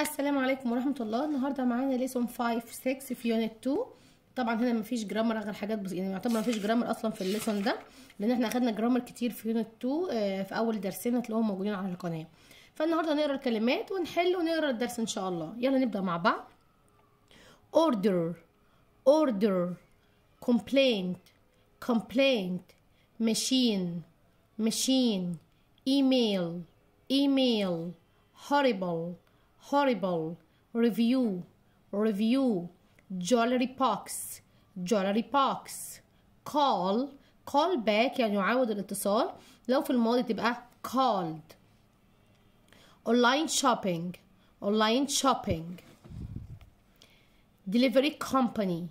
السلام عليكم ورحمه الله النهارده معانا ليسون 5 6 في يونت 2 طبعا هنا مفيش جرامر غير حاجات بسيطه يعني يعتبر مفيش جرامر اصلا في الليسون ده لان احنا اخدنا جرامر كتير في يونت 2 آه، في اول درسين هتلاقوهم موجودين على القناه فالنهارده نقرا الكلمات ونحل ونقرا الدرس ان شاء الله يلا نبدا مع بعض order order complaint complaint machine machine email email horrible horrible, review, review, Jewelry jollypox, call, call back يعني يعاود الاتصال لو في الماضي تبقى called online shopping online shopping delivery company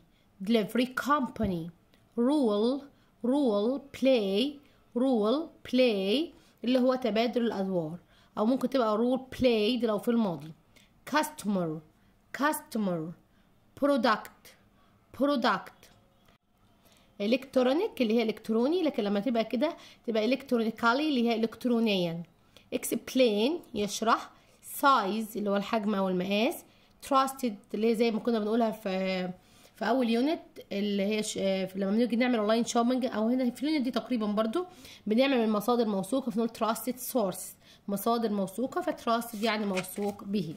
delivery company rule rule play rule play اللي هو تبادل الأدوار أو ممكن تبقى rule play لو في الماضي customer customer product product الكترونيك اللي هي الكتروني لكن لما تبقى كده تبقى الكترونيكالي اللي هي الكترونيا explain يشرح size اللي هو الحجم او المقاس trusted اللي هي زي ما كنا بنقولها في في اول يونت اللي هي ش... لما بنيجي نعمل اونلاين شوبنج او هنا في اليونت دي تقريبا برضو بنعمل من مصادر موثوقه بنقول trusted source مصادر موثوقة فتراست يعني موثوق به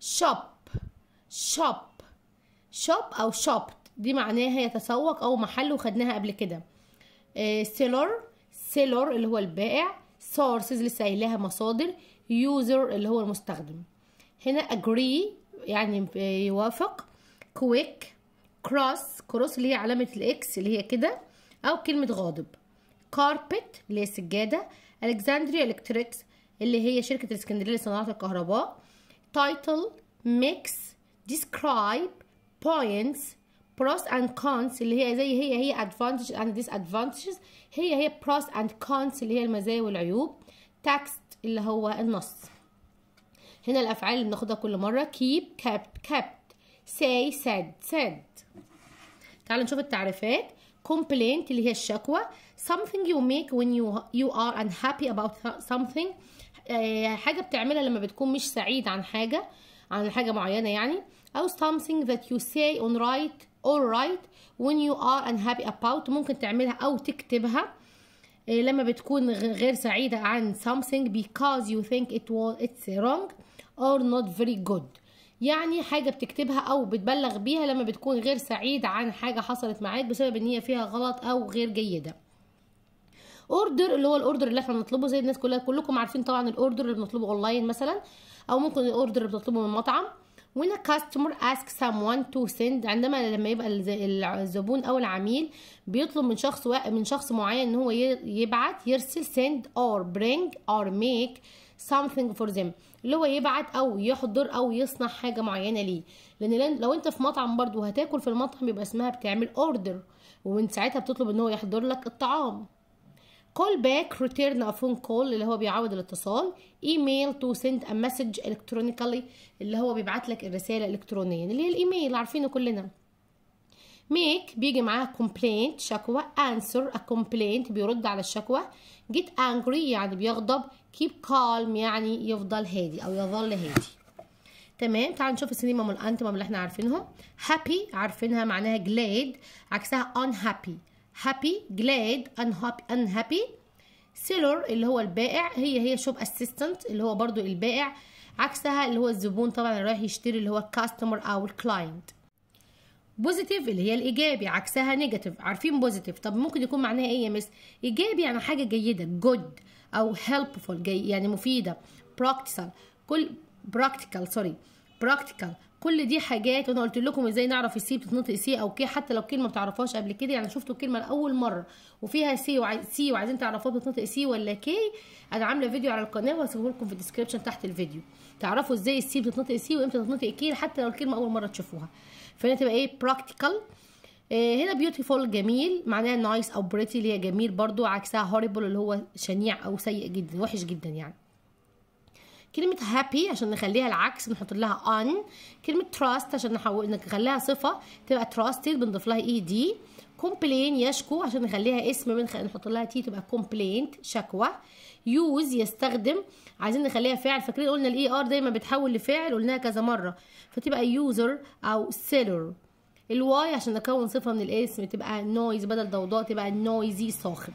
شوب شوب شوب أو شوبت دي معناها يتسوق أو محل وخدناها قبل كده سيلر آه، سيلر اللي هو البائع سورسز لسه قايلاها مصادر يوزر اللي هو المستخدم هنا اجري يعني يوافق كويك كروس كروس اللي هي علامة الاكس اللي هي كده أو كلمة غاضب كاربت اللي هي سجادة الكساندريا الكتريكس اللي هي شركه الاسكندريه لصناعه الكهرباء تايتل ميكس ديسكرايب بوينتس بروس اند كونس اللي هي زي هي هي ادفانتج اند ديس ادفانتجز هي هي بروس اند كونس اللي هي المزايا والعيوب تكست اللي هو النص هنا الافعال اللي بناخدها كل مره كيب كابت كابت ساي ساد ساد تعالوا نشوف التعريفات كومبلينت اللي هي الشكوى something you make when you you are unhappy about something آه، حاجة بتعملها لما بتكون مش سعيد عن حاجة عن حاجة معينة يعني أو something that you say on right or right when you are unhappy about ممكن تعملها أو تكتبها آه، لما بتكون غير سعيدة عن something because you think it was it's wrong or not very good يعني حاجة بتكتبها أو بتبلغ بيها لما بتكون غير سعيد عن حاجة حصلت معاك بسبب إن هي فيها غلط أو غير جيدة اوردر اللي هو الاوردر اللي احنا بنطلبه زي الناس كلها كلكم عارفين طبعا الاوردر اللي بنطلبه اونلاين مثلا او ممكن الاوردر اللي بنطلبه من مطعم when a customer asks someone to send عندما لما يبقى الزبون او العميل بيطلب من شخص من شخص معين ان هو يبعت يرسل send or bring or make something for them اللي هو يبعت او يحضر او يصنع حاجه معينه ليه لان لو انت في مطعم برضو هتاكل في المطعم بيبقى اسمها بتعمل اوردر ومن ساعتها بتطلب ان هو يحضر لك الطعام call back ريتيرن افون كول اللي هو بيعوض الاتصال email to send a message electronically اللي هو بيبعت لك الرسالة الإلكترونيا اللي هي الإيميل عارفينه كلنا make بيجي معاه كومبلينت شكوى answer a complaint بيرد على الشكوى get angry يعني بيغضب keep calm يعني يفضل هادي أو يظل هادي تمام تعال نشوف السينما والانتمم اللي احنا عارفينهم happy عارفينها معناها جلاد عكسها unhappy هابي جلاد هابي سيلر اللي هو البائع هي هي شوب اسيستنت اللي هو برضو البائع عكسها اللي هو الزبون طبعا اللي رايح يشتري اللي هو الكاستمر او الكلاينت بوزيتيف اللي هي الايجابي عكسها نيجاتيف عارفين بوزيتيف طب ممكن يكون معناها ايه يا مس ايجابي يعني حاجه جيده جود او هيلبفول جي يعني مفيده براكتيكال كل براكتيكال سوري براكتيكال كل دي حاجات وانا قلت لكم ازاي نعرف السي بتتنطق سي او كي حتى لو كلمه ما بتعرفوهاش قبل كده يعني شفتوا الكلمه لاول مره وفيها سي سي وعايزين تعرفوها بتتنطق سي ولا كي انا عامله فيديو على القناه وهسيبه لكم في الديسكربشن تحت الفيديو تعرفوا ازاي السي بتتنطق سي وامتى تتنطق كي حتى لو الكلمه اول مره تشوفوها فهنا تبقى ايه براكتيكال إيه هنا بيوتيفول جميل معناها نايس او بريتي اللي هي جميل برضو عكسها هوريبل اللي هو شنيع او سيء جدا وحش جدا يعني كلمة happy عشان نخليها العكس بنحط لها on كلمة trust عشان نحول نخليها صفة تبقى trusted بنضيف لها ed complain يشكو عشان نخليها اسم بنخ... نحط لها تي تبقى complaint شكوى يوز يستخدم عايزين نخليها فعل فاكرين قلنا الاي ار er دايما بتحول لفعل قلناها كذا مرة فتبقى يوزر او سيلر الواي عشان نكون صفة من الاسم تبقى نويز بدل ضوضاء تبقى نويزي صاخب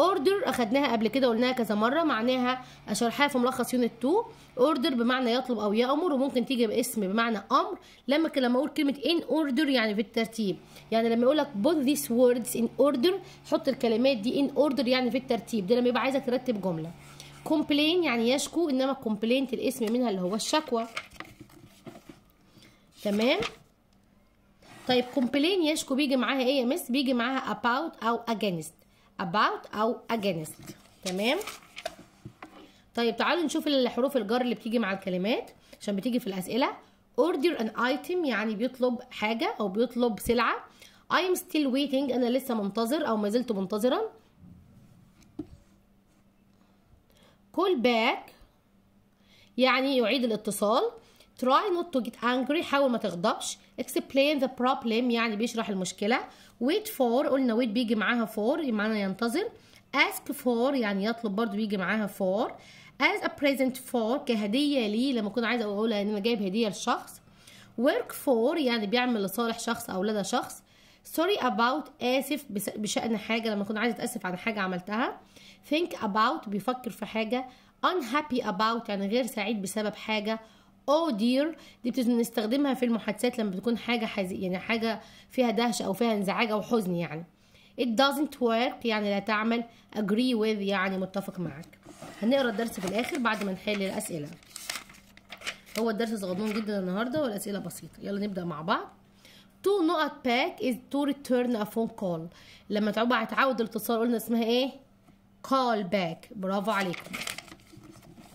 اوردر اخدناها قبل كده قلناها كذا مره معناها شرحها في ملخص يونت 2 اوردر بمعنى يطلب او يامر وممكن تيجي باسم بمعنى امر لما لما اقول كلمه ان اوردر يعني في الترتيب يعني لما يقول لك بوت ذيس ووردز ان اوردر حط الكلمات دي ان اوردر يعني في الترتيب ده لما يبقى عايزك ترتب جمله كومبلين يعني يشكو انما كومبلينت الاسم منها اللي هو الشكوى تمام طيب كومبلين يشكو بيجي معاها ايه يا مس بيجي معاها about او against about او against تمام طيب تعالوا نشوف الحروف الجر اللي بتيجي مع الكلمات عشان بتيجي في الاسئله order an item يعني بيطلب حاجه او بيطلب سلعه I am still waiting انا لسه منتظر او ما زلت منتظرا call back يعني يعيد الاتصال try not to get angry حاول ما تغضبش explain the problem يعني بيشرح المشكلة wait for قلنا wait بيجي معاها for معناها ينتظر ask for يعني يطلب برضو بيجي معاها for as a present for كهدية لي لما أكون عايزة أقول إن أنا جايب هدية لشخص work for يعني بيعمل لصالح شخص أو لدى شخص sorry about آسف بشأن حاجة لما أكون عايزة أتأسف عن حاجة عملتها think about بيفكر في حاجة unhappy about يعني غير سعيد بسبب حاجة او دير دي بنستخدمها في المحادثات لما بتكون حاجه حزي يعني حاجه فيها دهشه او فيها انزعاج او حزن يعني it doesn't work يعني لا تعمل agree with يعني متفق معك هنقرا الدرس في الاخر بعد ما نحل الاسئله هو الدرس صغنون جدا النهارده والاسئله بسيطه يلا نبدا مع بعض تو نقط باك از تو ريتيرن ا فون كول لما تعبع تعود الاتصال قلنا اسمها ايه كول باك برافو عليكم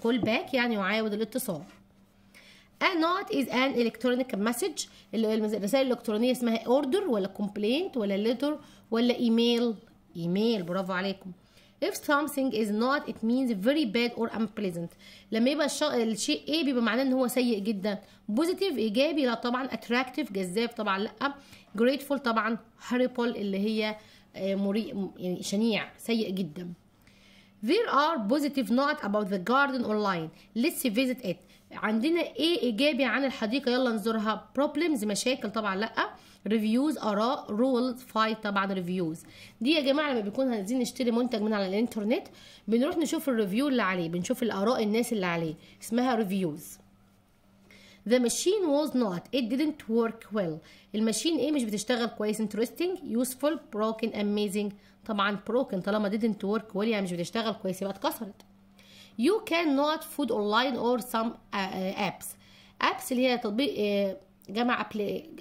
كول باك يعني يعاود الاتصال A note is an electronic message الرسائل الإلكترونية اسمها order ولا complaint ولا letter ولا email email برافو عليكم if something is not it means very bad or unpleasant لما يبقى الش... الشيء ايه بيبقى معناه ان هو سيء جدا positive ايجابي لا طبعا attractive جذاب طبعا لا grateful طبعا horrible اللي هي مري... يعني شنيع سيء جدا there are positive notes about the garden online let's visit it عندنا ايه ايجابي عن الحديقه يلا نزورها بروبلمز مشاكل طبعا لا ريفيوز اراء رول فايت طبعا ريفيوز دي يا جماعه لما بيكون عايزين نشتري منتج من على الانترنت بنروح نشوف الريفيو اللي عليه بنشوف الاراء الناس اللي عليه اسمها ريفيوز The machine was not it didn't work well الماشين ايه مش بتشتغل كويس interesting useful broken amazing طبعا broken طالما didn't work well يعني مش بتشتغل كويس يبقى اتكسرت you not food online or some uh, uh, apps apps اللي هي تطبيق آه، جمع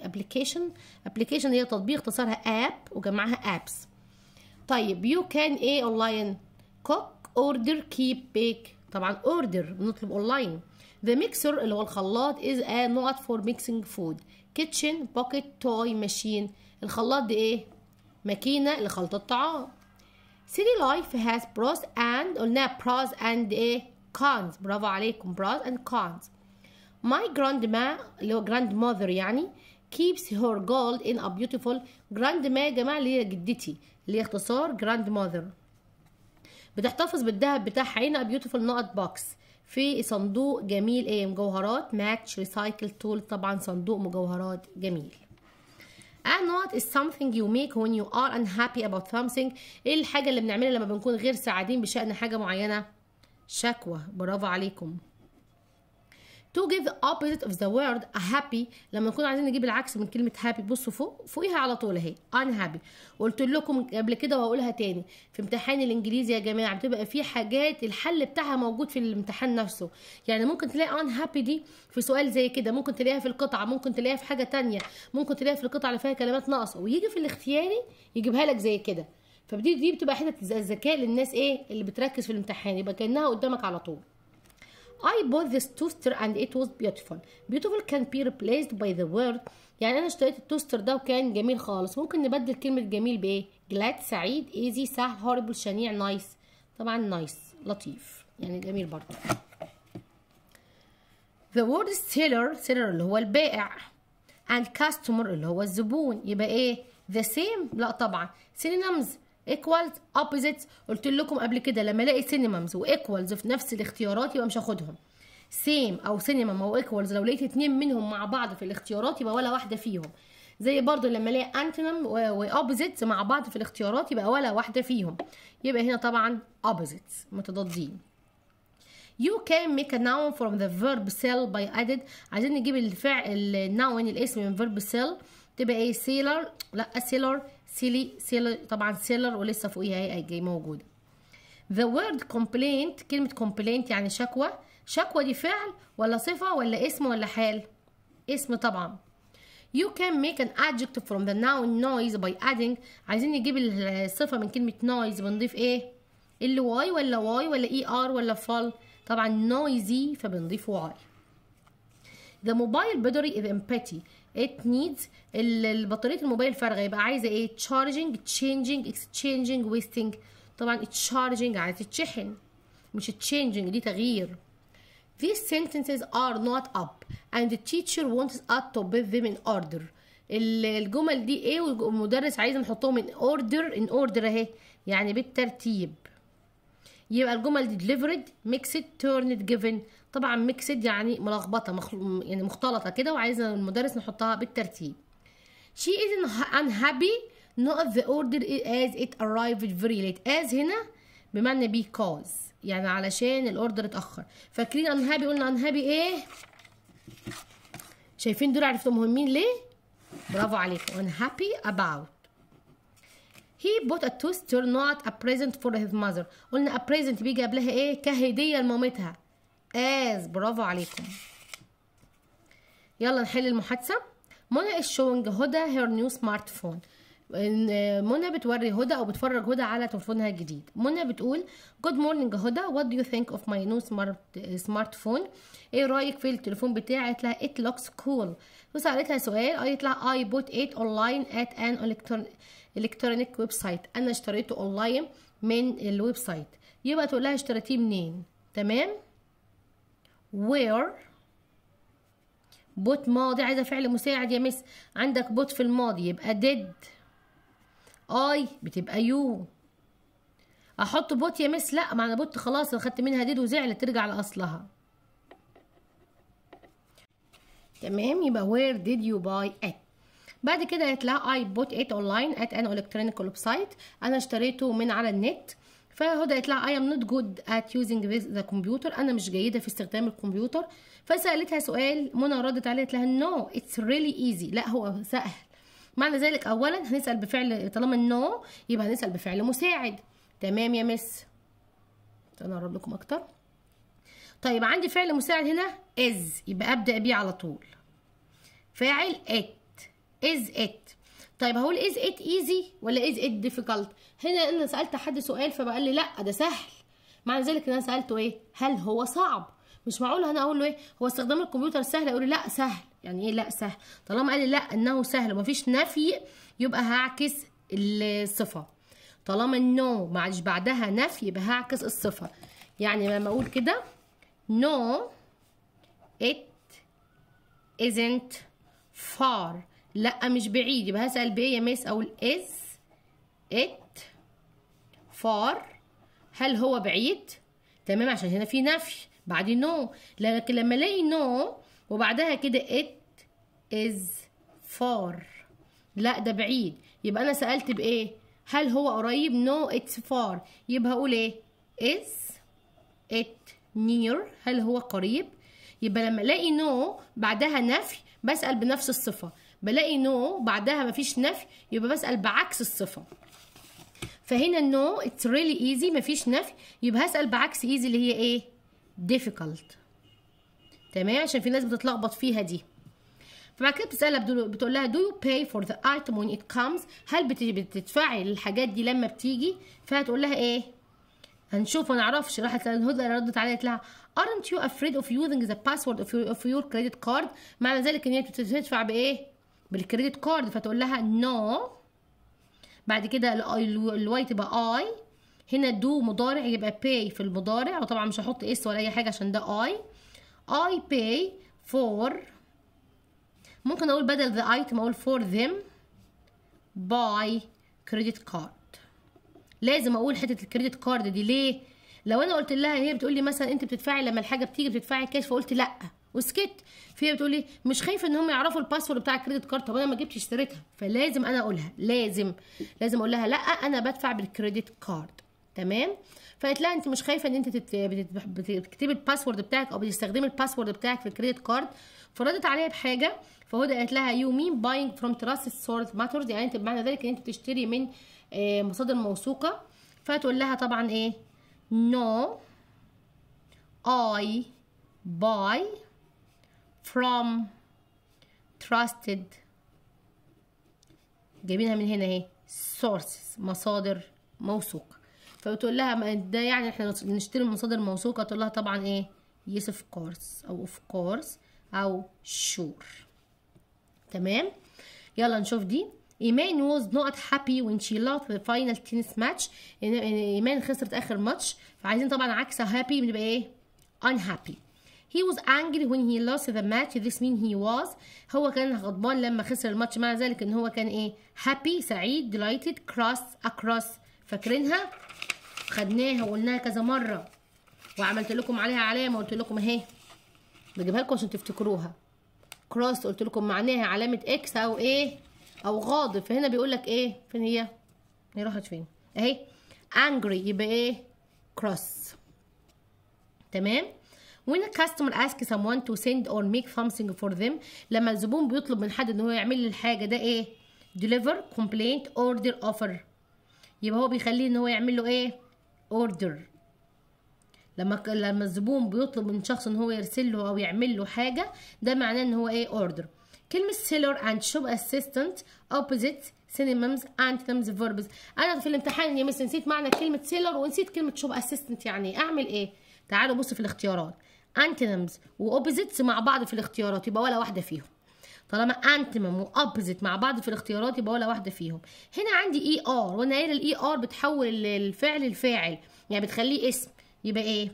ابلكيشن ابلكيشن هي تطبيق اختصارها اب وجمعها ابس طيب يو كان ايه online كوك اوردر كيب بيك طبعا اوردر بنطلب online ذا ميكسر اللي هو الخلاط از ا نوت فور ميكسينج فود كيتشن بوكيت توي ماشين الخلاط ده ايه ماكينه لخلط الطعام city life has pros and قلنا pros and ايه cons برافو عليكم pros and cons my grandma اللي هو grandmother يعني keeps her gold in a beautiful grandma يا جماعه اللي هي جدتي اللي هي اختصار grandmother بتحتفظ بالذهب بتاعها هنا beautiful نقط بوكس في صندوق جميل ايه مجوهرات ماتش ريسايكل تول طبعا صندوق مجوهرات جميل and not is something you make when you are unhappy about something ايه الحاجه اللي بنعملها لما بنكون غير سعيدين بشان حاجه معينه شكوى برافو عليكم تو give the opposite of the word a happy لما نكون عايزين نجيب العكس من كلمه happy بصوا فوق فوقيها على طول اهي unhappy قلت لكم قبل كده وهقولها تاني في امتحان الانجليزي يا جماعه بتبقى في حاجات الحل بتاعها موجود في الامتحان نفسه يعني ممكن تلاقي unhappy دي في سؤال زي كده ممكن تلاقيها في القطعه ممكن تلاقيها في حاجه تانية ممكن تلاقيها في القطعه اللي فيها كلمات ناقصه ويجي في الاختياري يجيبها لك زي كده فدي دي بتبقى حته الذكاء للناس ايه اللي بتركز في الامتحان يبقى كانها قدامك على طول I bought this toaster and it was beautiful beautiful can be replaced by the word يعني انا اشتريت التوستر ده وكان جميل خالص ممكن نبدل كلمة جميل بايه glad سعيد easy سهل horrible شنيع نايس طبعا نايس لطيف يعني جميل برضه the word seller seller اللي هو البائع and customer اللي هو الزبون يبقى ايه the same لا طبعا synonyms ايكوالز اوبوزيتس قلت لكم قبل كده لما الاقي سينيمز وايكوالز في نفس الاختيارات يبقى مش هاخدهم سيم او سينيمام او ايكوالز لو لقيت اتنين منهم مع بعض في الاختيارات يبقى ولا واحده فيهم زي برضو لما الاقي انتونم واوبوزيتس مع بعض في الاختيارات يبقى ولا واحده فيهم يبقى هنا طبعا اوبوزيتس متضادين You can make a noun from the verb sell by added عايزين نجيب الفعل الناون الاسم من verb sell تبقى ايه sailor لا sailor سيلي سيلر طبعا سيلر ولسه فوقيها هي جاي موجوده the word complaint كلمه complaint يعني شكوى شكوى دي فعل ولا صفه ولا اسم ولا حال اسم طبعا You can make an adjective from the noun noise by adding عايزين نجيب الصفة من كلمة noise بنضيف ايه؟ ال y ولا y ولا اي e ار ولا فال طبعا noisy فبنضيف y The mobile battery is empty it needs البطاريه الموبايل فارغه يبقى عايزه ايه charging changing exchanging wasting طبعا charging عايز تتشحن مش changing دي تغيير These sentences are not up and the teacher wants us to put them in order الجمل دي ايه والمدرس عايز نحطهم in order in order اهي يعني بالترتيب يبقى الجمل دي delivered mixed turned given طبعا ميكسد يعني ملخبطه مخل... يعني مختلطه كده وعايزه المدرس نحطها بالترتيب she is unhappy not the order as it arrived very late as هنا بمعنى because يعني علشان الاوردر اتاخر فاكرين unhappy قلنا unhappy ايه شايفين دول عرفتوا مهمين ليه برافو عليكم unhappy about he bought a toaster not a present for his mother قلنا a present بيجي قبلها ايه كهديه لمامتها as برافو عليكم يلا نحل المحادثة منى is showing هدى her new smartphone منى بتوري هدى او بتفرج هدى على تليفونها الجديد منى بتقول جود مورنينج هدى وات دو يو ثينك اوف ماي نيو سمارت فون ايه رايك في التليفون بتاعي قالت لها ات لوكس كول وسالتها سؤال قالت لها اي بوت ات اونلاين ات ان الكترونيك ويب سايت انا اشتريته اونلاين من الويب سايت يبقى تقول لها اشتريتيه منين تمام وير بوت ماضي عايزه فعل مساعد يا مس عندك بوت في الماضي يبقى ديد اي بتبقى يو احط بوت يا مس لا معنى بوت خلاص خدت منها ديد وزعلت ترجع لاصلها تمام يبقى وير ديد يو باي ات بعد كده قالت لها بوت ات اونلاين ات ان الكترونيك ويب سايت انا اشتريته من على النت فهدى يطلع I am not good at using the computer أنا مش جيدة في استخدام الكمبيوتر فسألتها سؤال منى ردت عليها قالت لها نو اتس ريلي ايزي لا هو سهل معنى ذلك أولا هنسأل بفعل طالما no يبقى هنسأل بفعل مساعد تمام يا مس اقرب لكم أكتر طيب عندي فعل مساعد هنا is يبقى أبدأ بيه على طول فاعل ات از ات طيب هقول از ات ايزي ولا از ات ديفيكالت هنا انا سالت حد سؤال فبقى لي لا ده سهل مع ذلك انا سالته ايه هل هو صعب مش معقول انا اقول له ايه هو استخدام الكمبيوتر سهل اقول لا سهل يعني ايه لا سهل طالما قال لي لا انه سهل ومفيش نفي يبقى هعكس الصفه طالما النو ما عادش بعدها نفي يبقى هعكس الصفه يعني لما اقول كده نو ات ازنت فار لا مش بعيد يبقى هسأل بإيه يا ميس اقول از إت فار هل هو بعيد تمام عشان هنا في نفي بعد نو لكن لما الاقي نو وبعدها كده إت إز فار لا ده بعيد يبقى أنا سألت بإيه هل هو قريب نو إتس فار يبقى هقول إيه إز إت نير هل هو قريب يبقى لما الاقي نو بعدها نفي بسأل بنفس الصفة بلاقي نو بعدها مفيش نفي يبقى بسال بعكس الصفه فهنا نو اتس ريلي ايزي مفيش نفي يبقى هسال بعكس ايزي اللي هي ايه difficult تمام عشان في ناس بتتلخبط فيها دي فبعد كده بتسالها بتقول لها do you pay for the item when it comes هل بتدفعي الحاجات دي لما بتيجي فهتقول لها ايه هنشوف ما نعرفش راحت هدى ردت عليها قالت لها aren't you afraid of using the password اوف يور of your credit card معنى ذلك ان هي بتدفع بايه بالكريدت كارد فتقول لها نو بعد كده الواي تبقى اي هنا دو مضارع يبقى باي في المضارع وطبعا مش هحط اس ولا اي حاجه عشان ده اي اي باي فور ممكن اقول بدل ذا ايتم اقول فور ذيم باي كريدت كارد لازم اقول حته الكريدت كارد دي ليه لو انا قلت لها هي بتقول لي مثلا انت بتدفعي لما الحاجه بتيجي بتدفعي كاش فقلت لا وسكت فهي بتقول لي مش خايفه ان هم يعرفوا الباسورد بتاع الكريدت كارد طب انا ما جبتش اشتريتها فلازم انا اقولها لازم لازم اقول لها لا انا بدفع بالكريدت كارد تمام فقالت لها انت مش خايفه ان انت بتكتبي الباسورد بتاعك او بتستخدمي الباسورد بتاعك في الكريدت كارد فردت عليها بحاجه فهدى قالت لها يو مين باينج فروم تراست سورس ماترز يعني انت بمعنى ذلك ان انت بتشتري من آه، مصادر موثوقه فتقول لها طبعا ايه نو اي باي from trusted جايبينها من هنا اهي sources مصادر موثوق فبتقول لها ده يعني احنا بنشتري مصادر موثوقه تقول لها طبعا ايه yes of course او of course او sure تمام يلا نشوف دي ايمان was not happy when she lost the final tennis match ايمان خسرت اخر ماتش فعايزين طبعا عكس happy بنبقى ايه unhappy He was angry when he lost the match. This means he was. هو كان غضبان لما خسر الماتش مع ذلك ان هو كان ايه؟ happy سعيد delighted cross across فاكرينها؟ خدناها وقلناها كذا مرة وعملت لكم عليها علامة وقلت لكم اهي بجيبها لكم عشان تفتكروها cross قلت لكم معناها علامة اكس او ايه؟ او غاضب فهنا بيقول لك ايه؟ فين هي؟ هي راحت فين؟ اهي angry يبقى ايه؟ cross تمام؟ when a customer asks someone to send or make something for them لما الزبون بيطلب من حد ان هو يعمل له الحاجه ده ايه deliver complaint order offer يبقى هو بيخليه ان هو يعمل له ايه order لما لما الزبون بيطلب من شخص ان هو يرسل له او يعمل له حاجه ده معناه ان هو ايه order كلمة سيلر and shop assistant opposite synonyms antonyms verbs انا في الامتحان يا مس نسيت معنى كلمة سيلر ونسيت كلمة shop assistant يعني اعمل ايه تعالوا بصوا في الاختيارات انتونيمز واوبوزيتس مع بعض في الاختيارات يبقى ولا واحده فيهم طالما انتمم واوبزيت مع بعض في الاختيارات يبقى ولا واحده فيهم هنا عندي اي e ار وانا قايله الاي ار e بتحول الفعل لفاعل يعني بتخليه اسم يبقى ايه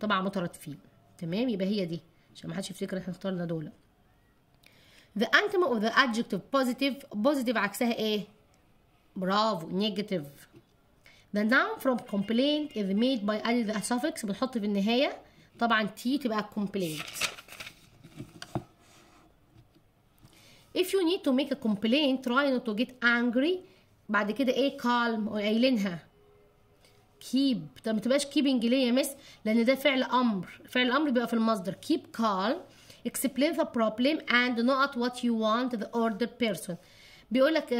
طبعا فيه تمام يبقى هي دي عشان ما حدش يفتكر احنا اخترنا دول the antonym of the adjective positive positive عكسها ايه برافو negative the noun from complaint is made by adding the suffix بنحط في النهايه طبعا تي تبقى كومبلينت if you need to make a complaint try not to get angry بعد كده ايه calm قايلينها keep طب ما تبقاش keeping ليه يا مس لان ده فعل امر فعل الامر بيبقى في المصدر keep calm explain the problem and not what you want the order person بيقول لك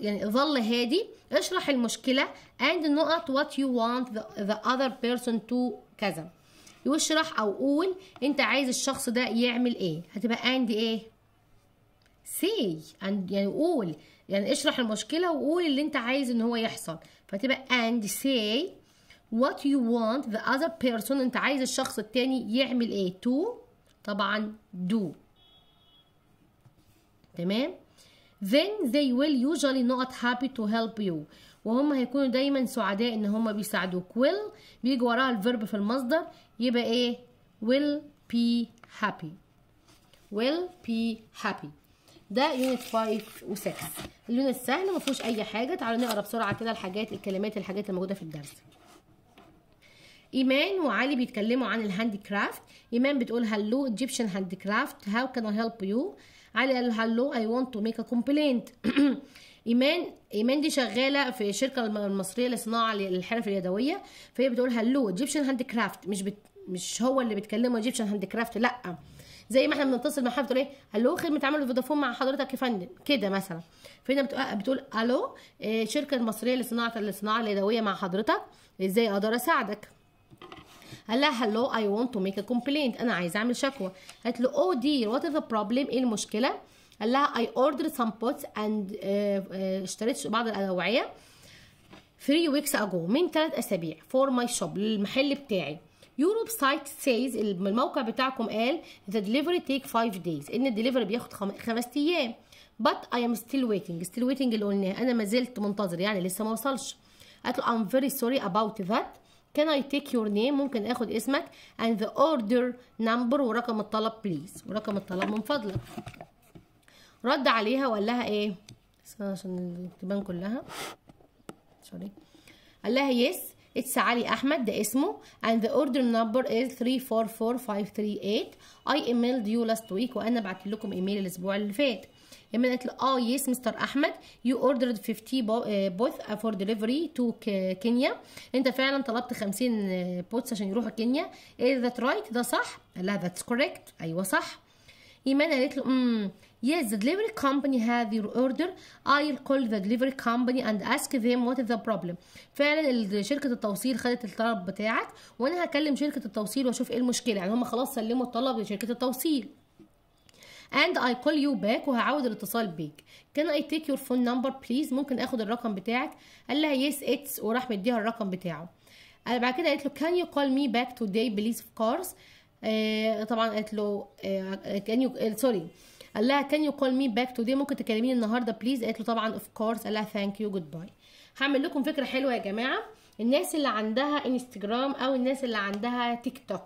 يعني ظل هادي اشرح المشكله and not what you want the, the other person to كذا واشرح او قول انت عايز الشخص ده يعمل ايه هتبقى اند ايه سي يعني قول يعني اشرح المشكله وقول اللي انت عايز ان هو يحصل فتبقى and say what you want the other person انت عايز الشخص التاني يعمل ايه to طبعا do تمام then they will usually not happy to help you وهم هيكونوا دايما سعداء ان هم بيساعدوك will بيجي وراها الفيرب في المصدر يبقى ايه will be happy will be happy ده يونت 5 و6 اليونت السهل ما فيهوش اي حاجه تعالوا نقرا بسرعه كده الحاجات الكلمات الحاجات الموجوده في الدرس ايمان وعلي بيتكلموا عن الهاند كرافت ايمان بتقول هلو ايجيبشن هاند كرافت هاو كان اي هيلب يو علي قال هلو اي ونت تو ميك ا كومبلينت ايمان ايمان دي شغاله في الشركه المصريه لصناعه الحرف اليدويه فهي بتقول هلو ايجيبشن هاند كرافت مش بت... مش هو اللي بيتكلمه ايجيبشن هاند كرافت لا زي ما احنا بنتصل مع حد تقول ايه هلو خدمه عمل فودافون مع حضرتك يا فندم كده مثلا فهنا بتقول الو الشركه آه، المصريه لصناعه الصناعه اليدويه مع حضرتك ازاي اقدر اساعدك قال لها هلو اي ونت تو ميك ا كومبلينت انا عايزه اعمل شكوى قالت له او دير وات ذا بروبلم ايه المشكله قال لها اي اوردر سم بوتس اند اشتريت بعض الاوعيه 3 ويكس اجو من 3 اسابيع فور ماي شوب للمحل بتاعي يوروب سايت سيز الموقع بتاعكم قال ذا ديليفري تيك 5 دايز ان الدليفري بياخد خمس ايام بات اي ام ستيل ويتنج ستيل ويتنج اللي قلناه انا ما زلت منتظر يعني لسه ما وصلش قالت له ام فيري سوري اباوت ذات كان اي تيك يور نيم ممكن اخد اسمك اند ذا اوردر نمبر ورقم الطلب بليز ورقم الطلب من فضلك رد عليها وقال لها ايه عشان تبان كلها سوري قال لها يس اتس علي احمد ده اسمه and the order number is 344538 I emailed you last week وانا بعت لكم ايميل الاسبوع اللي فات ايميل قالت له اه يس مستر احمد يو اوردرد 50 بوث فور ديليفري تو كينيا انت فعلا طلبت 50 بوث uh, عشان يروحوا كينيا از ذات رايت ده صح قال لها ذاتس كوريكت ايوه صح ايمان قالت له امم Yes, the delivery company has your order. I'll call the delivery company and ask them what is the problem. فعلا شركة التوصيل خدت الطلب بتاعك وانا هكلم شركة التوصيل واشوف ايه المشكلة يعني هم خلاص سلموا الطلب لشركة التوصيل. and I call you back وهعود الاتصال بيك can I take your phone number please ممكن اخد الرقم بتاعك قال لها yes it's وراح مديها الرقم بتاعه قال بعد كده قالت له can you call me back today please of course آه طبعا قالت له آه can you سوري آه قال لها يو كول مي باك تو دي ممكن تكلميني النهارده بليز قالت له طبعا اوف كورس قال لها ثانك يو جود باي هعمل لكم فكره حلوه يا جماعه الناس اللي عندها انستجرام او الناس اللي عندها تيك توك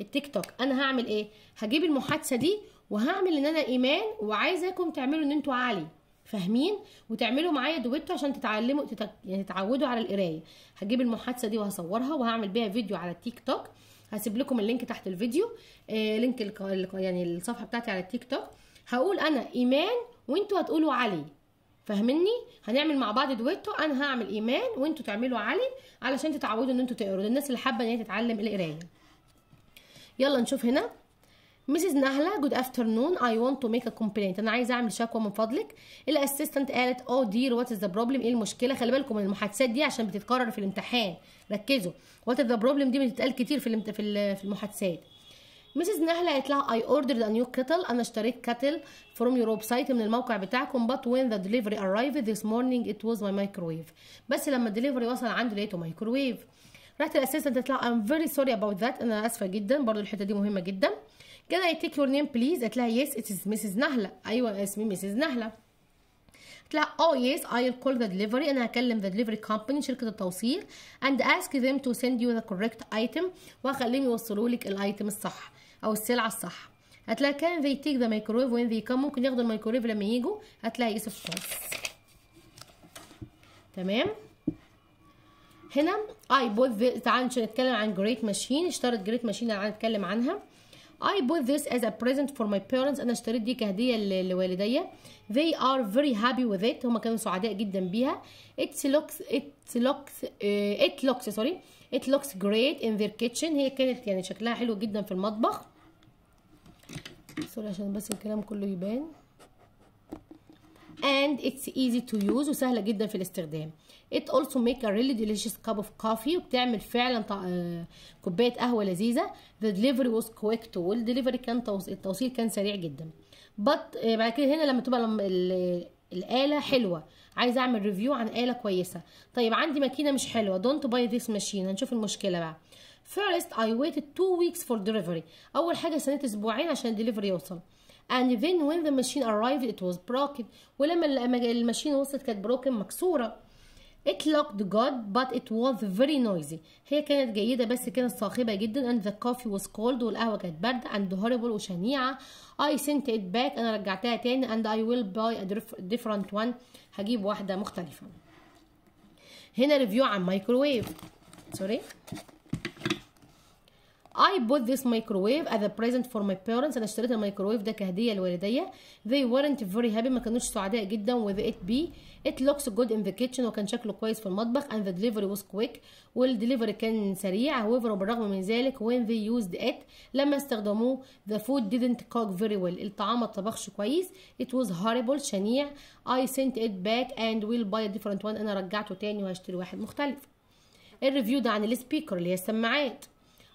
التيك توك انا هعمل ايه هجيب المحادثه دي وهعمل ان انا ايمان وعايزاكم تعملوا ان انتوا علي فاهمين وتعملوا معايا دويتو عشان تتعلموا يعني تتعودوا على القرايه هجيب المحادثه دي وهصورها وهعمل بيها فيديو على التيك توك هسيب لكم اللينك تحت الفيديو آه لينك يعني الصفحه بتاعتي على التيك توك هقول انا ايمان وانتوا هتقولوا علي فاهمني هنعمل مع بعض دويتو انا هعمل ايمان وانتوا تعملوا علي علشان تتعودوا ان انتوا تقروا للناس اللي حابه ان هي تتعلم القرايه يلا نشوف هنا مسز نهله جود افترنون اي ونت تو ميك ا كومبلينت انا عايزه اعمل شكوى من فضلك الاسيستنت قالت او دير وات از ذا بروبلم ايه المشكله خلي بالكم من المحادثات دي عشان بتتكرر في الامتحان ركزوا وات از ذا بروبلم دي بتتقال كتير في في المحادثات مسز نهله قالت لها اي اوردرد ا نيو كيتل انا اشتريت كاتل فروم يور ويب سايت من الموقع بتاعكم بات وين ذا دليفري ارايفد ذيس مورنينج ات واز ماي مايكرويف بس لما الدليفري وصل عندي لقيته مايكرويف رحت الاسيستنت قالت لها ام فيري سوري اباوت ذات انا اسفه جدا برضو الحته دي مهمه جدا كان اي تيك يور نيم بليز قالت لها يس اتس مسز نهله ايوه اسمي مسز نهله قلت لها اه يس اي كول ذا دليفري انا هكلم ذا دليفري كومباني شركه التوصيل اند اسك ذيم تو سند يو ذا كوريكت ايتم واخليهم يوصلوا لك الايتم الصح او السلعه الصح هتلاقي كان زي تيك ذا مايكرويف وين ذي come ممكن ياخدوا المايكرويف لما يجوا هتلاقي قيس الصوص تمام هنا اي bought تعال نتكلم عن جريت ماشين اشترت جريت ماشين انا نتكلم عنها I bought this as a present for my parents انا اشتريت دي كهديه لوالديا they are very happy with it هما كانوا سعداء جدا بيها it looks it looks uh, it looks سوري it looks great in their kitchen هي كانت يعني شكلها حلو جدا في المطبخ سوري عشان بس الكلام كله يبان and it's easy to use وسهله جدا في الاستخدام it also make a really delicious cup of coffee وبتعمل فعلا آه، كوبايه قهوه لذيذه the delivery was quick to والدليفري كان التوصيل كان سريع جدا but آه، بعد كده هنا لما تبقى الآلة حلوة عايزه اعمل ريفيو عن آلة كويسة طيب عندي ماكينة مش حلوة dont buy this machine هنشوف المشكلة بقى First I waited two weeks for delivery أول حاجة استنيت أسبوعين عشان الدليفري يوصل and then when the machine arrived it was broken ولما الماشين وصلت كانت broken مكسورة It looked good but it was very noisy. هي كانت جيدة بس كانت صاخبة جدا and the coffee was cold والقهوة كانت باردة and horrible وشنيعة. I sent it back أنا رجعتها تاني and I will buy a different one. هجيب واحدة مختلفة. هنا ريفيو عن مايكروويف. سوري. I bought this microwave as a present for my parents انا اشتريت الميكروويف ده كهديه لوالدي they weren't very happy ما كانوش سعداء جدا with it be it looks good in the kitchen وكان شكله كويس في المطبخ and the delivery was quick والدليفري كان سريع however بالرغم من ذلك when they used it لما استخدموه the food didn't cook very well الطعام ما كويس it was horrible شنيع I sent it back and will buy a different one انا رجعته تاني وهشتري واحد مختلف الريفيو ده عن السبيكر اللي هي السماعات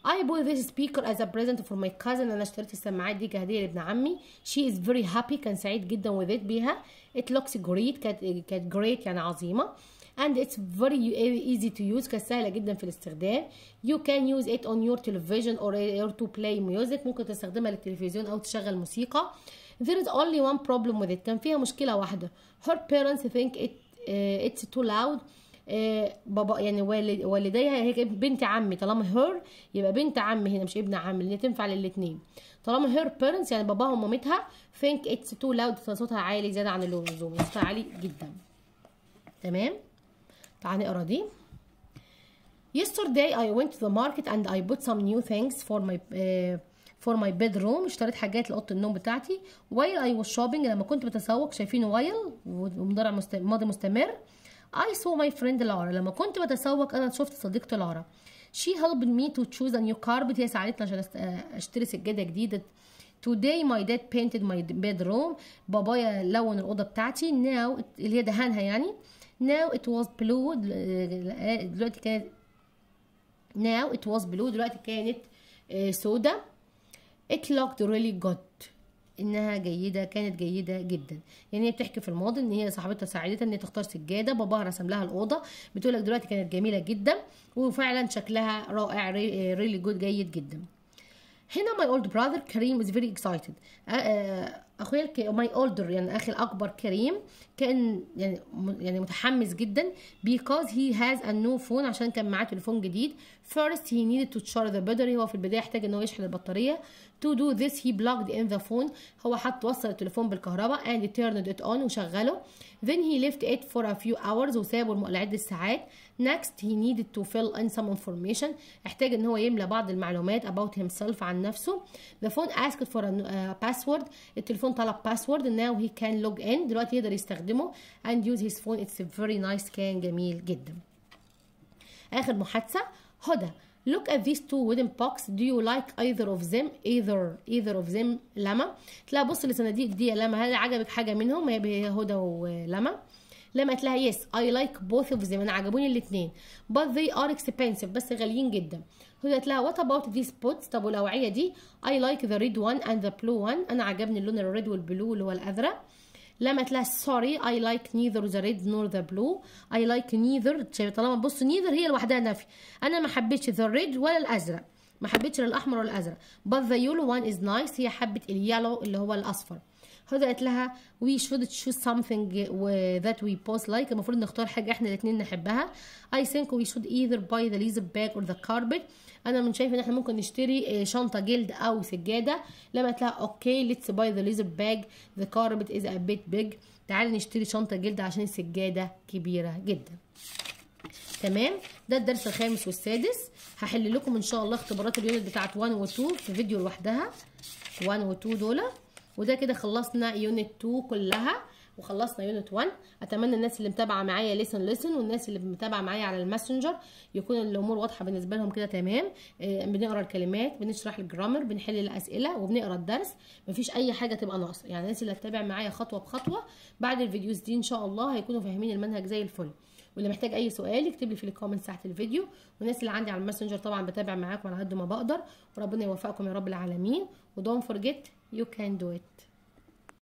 I bought this speaker as a present for my cousin انا اشتريت السماعات دي كهديه لابن عمي she is very happy كان سعيد جدا with it بيها it looks great كانت كانت great يعني عظيمه and it's very easy to use كانت سهله جدا في الاستخدام you can use it on your television or, your to play music ممكن تستخدمها للتلفزيون او تشغل موسيقى there is only one problem with it كان فيها مشكله واحده her parents think it uh, it's too loud آه، بابا يعني والد والديها هي بنت عمي طالما هير يبقى بنت عمي هنا مش ابن عمي اللي تنفع للاثنين طالما هير بيرنتس يعني باباها ومامتها ثينك اتس تو لاود صوتها عالي زياده عن اللزوم صوتها عالي جدا تمام تعالى نقرا دي yesterday I went to the market and I bought some new things for my uh, فور ماي بيدروم اشتريت حاجات لاوضه النوم بتاعتي وايل اي was شوبينج لما كنت بتسوق شايفين وايل ومضارع مست... ماضي مستمر I saw my friend Laura لما كنت بتسوق أنا شفت صديقتي لارا She helped me to choose a new carpet هي ساعدتني عشان أشتري سجادة جديدة Today my dad painted my bedroom بابايا لون الأوضة بتاعتي Now اللي هي دهانها يعني Now it was blue دلوقتي كانت Now it was blue دلوقتي كانت سودا It looked really good انها جيده كانت جيده جدا يعني هي بتحكي في الماضي ان هي صاحبتها ساعدتها ان هي تختار سجاده باباها رسم لها الاوضه بتقول لك دلوقتي كانت جميله جدا وفعلا شكلها رائع ريلي جود جيد جدا هنا ماي اولد براذر كريم از فيري اكسايتد اخويا ماي اولدر يعني اخي الاكبر كريم كان يعني يعني متحمس جدا بيكوز هي هاز ان نو فون عشان كان معاه تليفون جديد فيرست هي نيد تو تشارج ذا باتري هو في البدايه احتاج ان هو يشحن البطاريه To do this he plugged in the phone هو حط وصل التليفون بالكهرباء and turned it on وشغله then he left it for a few hours وسابه لعدة ساعات next he needed to fill in some information احتاج ان هو يملى بعض المعلومات about himself عن نفسه the phone asked for a password التليفون طلب password now he can log in دلوقتي يقدر يستخدمه and use his phone it's very nice كان جميل جدا اخر محادثة هدى look at these two wooden box do you like either of them either either of them لما تلاقي بص للصناديق دي يا لما هل عجبك حاجه منهم هي هدى ولما لما قالت لها يس اي لايك of them انا عجبوني الاثنين but they are expensive بس غاليين جدا هدى قالت لها وات these pots بوتس طب والاوعيه دي اي لايك the red one and the blue one انا عجبني اللون الريد والبلو اللي هو الازرق لمت تلاقي سوري اي لايك نيذر ذا ريد نور ذا بلو اي لايك نيذر طالما بص نيذر هي لوحدها نفي انا ما حبيتش ذا ريد ولا الازرق ما حبيتش الاحمر ولا الازرق but the yellow one is nice هي حبه اليالو اللي هو الاصفر فضل قالت لها وي شود تشوز سامثينج ذات وي both لايك المفروض نختار حاجه احنا الاثنين نحبها اي ثينك وي شود ايذر باي ذا ليزر باك اور ذا كاربت انا من شايفه ان احنا ممكن نشتري آه، شنطه جلد او سجاده لما قالت لها اوكي ليتس باي ذا ليزر باك ذا كاربت از ا بيت بيج تعالي نشتري شنطه جلد عشان السجاده كبيره جدا تمام ده الدرس الخامس والسادس هحل لكم ان شاء الله اختبارات اليونت بتاعت 1 و 2 في فيديو لوحدها 1 و 2 دول وده كده خلصنا يونت 2 كلها وخلصنا يونت 1 اتمنى الناس اللي متابعه معايا ليسن ليسن والناس اللي متابعه معايا على الماسنجر يكون الامور واضحه بالنسبه لهم كده تمام آه بنقرا الكلمات بنشرح الجرامر بنحل الاسئله وبنقرا الدرس مفيش اي حاجه تبقى ناقصه يعني الناس اللي هتتابع معايا خطوه بخطوه بعد الفيديوز دي ان شاء الله هيكونوا فاهمين المنهج زي الفل واللي محتاج اي سؤال يكتب لي في الكومنت تحت الفيديو والناس اللي عندي على الماسنجر طبعا بتابع معاكم على قد ما بقدر وربنا يوفقكم يا رب العالمين ودونت فورجيت you can do it